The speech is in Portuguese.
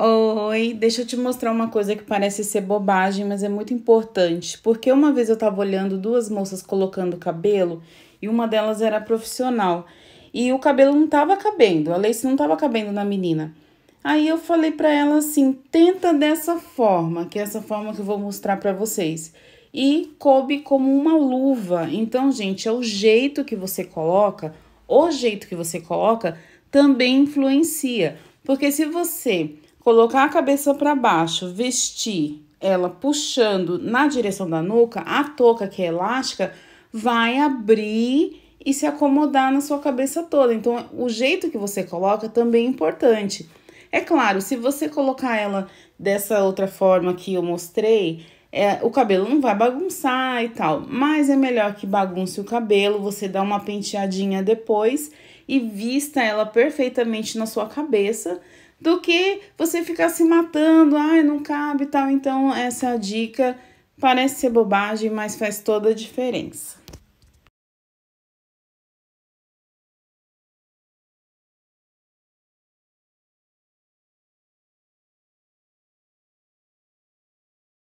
Oi, deixa eu te mostrar uma coisa que parece ser bobagem, mas é muito importante. Porque uma vez eu tava olhando duas moças colocando cabelo e uma delas era profissional. E o cabelo não tava cabendo, a lace não tava cabendo na menina. Aí eu falei para ela assim: tenta dessa forma, que é essa forma que eu vou mostrar para vocês. E coube como uma luva. Então, gente, é o jeito que você coloca, o jeito que você coloca também influencia. Porque se você colocar a cabeça para baixo, vestir ela puxando na direção da nuca, a touca que é elástica vai abrir e se acomodar na sua cabeça toda. Então, o jeito que você coloca também é importante. É claro, se você colocar ela dessa outra forma que eu mostrei, é, o cabelo não vai bagunçar e tal, mas é melhor que bagunce o cabelo, você dá uma penteadinha depois e vista ela perfeitamente na sua cabeça do que você ficar se matando, ai, ah, não cabe e tal. Então, essa é a dica parece ser bobagem, mas faz toda a diferença.